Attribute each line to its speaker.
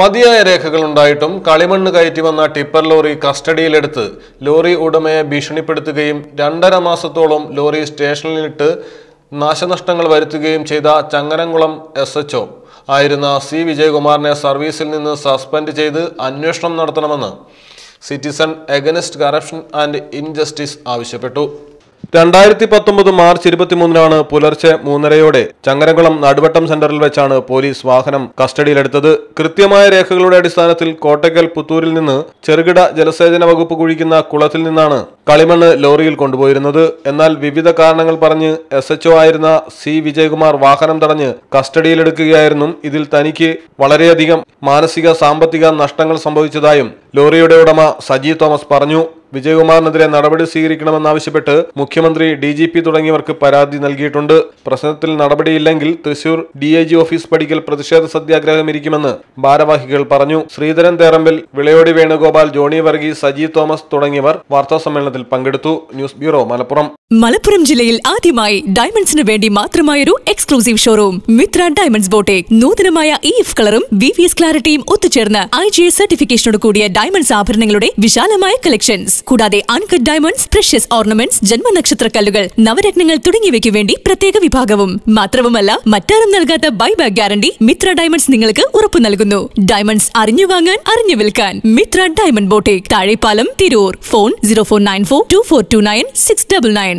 Speaker 1: മതിയായ ഉണ്ടായിട്ടും കളിമണ്ണ് കയറ്റി വന്ന ടിപ്പർ ലോറി കസ്റ്റഡിയിലെടുത്ത് ലോറി ഉടമയെ ഭീഷണിപ്പെടുത്തുകയും രണ്ടര മാസത്തോളം ലോറി സ്റ്റേഷനിലിട്ട് നാശനഷ്ടങ്ങൾ വരുത്തുകയും ചെയ്ത ചങ്ങരംകുളം എസ് എച്ച് ആയിരുന്ന സി വിജയകുമാറിനെ സർവീസിൽ നിന്ന് സസ്പെൻഡ് ചെയ്ത് അന്വേഷണം നടത്തണമെന്ന് citizen against corruption and injustice ആവശ്യപ്പെട്ടു രണ്ടായിരത്തി പത്തൊമ്പത് മാർച്ച് ഇരുപത്തിമൂന്നിനാണ് പുലർച്ചെ മൂന്നരയോടെ ചങ്ങരകുളം നടുവട്ടം സെന്ററിൽ വെച്ചാണ് പോലീസ് വാഹനം കസ്റ്റഡിയിലെടുത്തത് കൃത്യമായ രേഖകളുടെ അടിസ്ഥാനത്തിൽ കോട്ടയ്ക്കൽ പുത്തൂരിൽ നിന്ന് ചെറുകിട ജലസേചന വകുപ്പ് കുഴിക്കുന്ന കുളത്തിൽ നിന്നാണ് കളിമണ്ണ് ലോറിയിൽ കൊണ്ടുപോയിരുന്നത് എന്നാൽ വിവിധ കാരണങ്ങൾ പറഞ്ഞ് എസ് എച്ച്ഒ ആയിരുന്ന സി വിജയകുമാർ വാഹനം തടഞ്ഞ് കസ്റ്റഡിയിലെടുക്കുകയായിരുന്നു ഇതിൽ തനിക്ക് വളരെയധികം മാനസിക സാമ്പത്തിക നഷ്ടങ്ങൾ സംഭവിച്ചതായും ലോറിയുടെ ഉടമ സജി തോമസ് പറഞ്ഞു വിജയകുമാറിനെതിരെ നടപടി സ്വീകരിക്കണമെന്നാവശ്യപ്പെട്ട് മുഖ്യമന്ത്രി ഡി ജി പി തുടങ്ങിയവർക്ക് പരാതി നൽകിയിട്ടുണ്ട് പ്രശ്നത്തിൽ നടപടിയില്ലെങ്കിൽ Thrissur D I G office പടിക്കൽ പ്രതിഷേധ സത്യാഗ്രഹം ഇരിക്കുമെന്ന് ഭാരവാഹികൾ പറഞ്ഞു ശ്രീധരൻ തേറമ്പിൽ വിളയോടി വേണുഗോപാൽ ജോണി വർഗീസ് സജി തോമസ് തുടങ്ങിയവർ വാർത്താസമ്മേളനത്തിൽ സമ്മേളനത്തിൽ പങ്കെടുത്തു ന്യൂസ് ബ്യൂറോ മലപ്പുറം
Speaker 2: മലപ്പുറം ജില്ലയിൽ ആദ്യമായി ഡയമണ്ട്സിന് വേണ്ടി മാത്രമായ ഒരു exclusive showroom Mithra diamonds boutique നൂതനമായ ഇ e എഫ് കളറും വി വി എസ് ക്ലാരിറ്റിയും ഒത്തുചേർന്ന് ഐ ജി എസ് സർട്ടിഫിക്കേഷനോട് കൂടിയ ഡയമണ്ട്സ് ആഭരണങ്ങളുടെ വിശാലമായ കളക്ഷൻസ് കൂടാതെ അൺകട്ട് ഡയമണ്ട്സ് പ്രഷ്യസ് ഓർണമെന്റ്സ് ജന്മനക്ഷത്ര കല്ലുകൾ നവരത്നങ്ങൾ തുടങ്ങിയവയ്ക്ക് വേണ്ടി പ്രത്യേക വിഭാഗവും മാത്രവുമല്ല മറ്റാരും നൽകാത്ത ബൈബാക്ക് ഗ്യാരണ്ടി മിത്ര ഡയമണ്ട്സ് നിങ്ങൾക്ക് ഉറപ്പു നൽകുന്നു ഡയമണ്ട്സ് അറിഞ്ഞു വാങ്ങാൻ അറിഞ്ഞു വിൽക്കാൻ Mithra diamond boutique Thazhepalam Tirur phone zero four nine Four two four two nine six double nine.